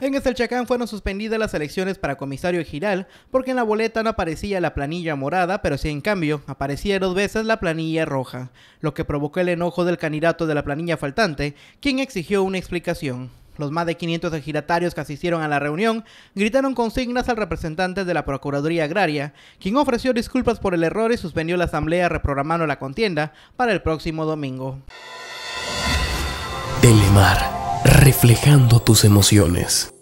En Estelchacán fueron suspendidas las elecciones para comisario Giral porque en la boleta no aparecía la planilla morada, pero sí en cambio aparecía dos veces la planilla roja, lo que provocó el enojo del candidato de la planilla faltante, quien exigió una explicación. Los más de 500 ejidatarios que asistieron a la reunión gritaron consignas al representante de la Procuraduría Agraria, quien ofreció disculpas por el error y suspendió la asamblea reprogramando la contienda para el próximo domingo reflejando tus emociones.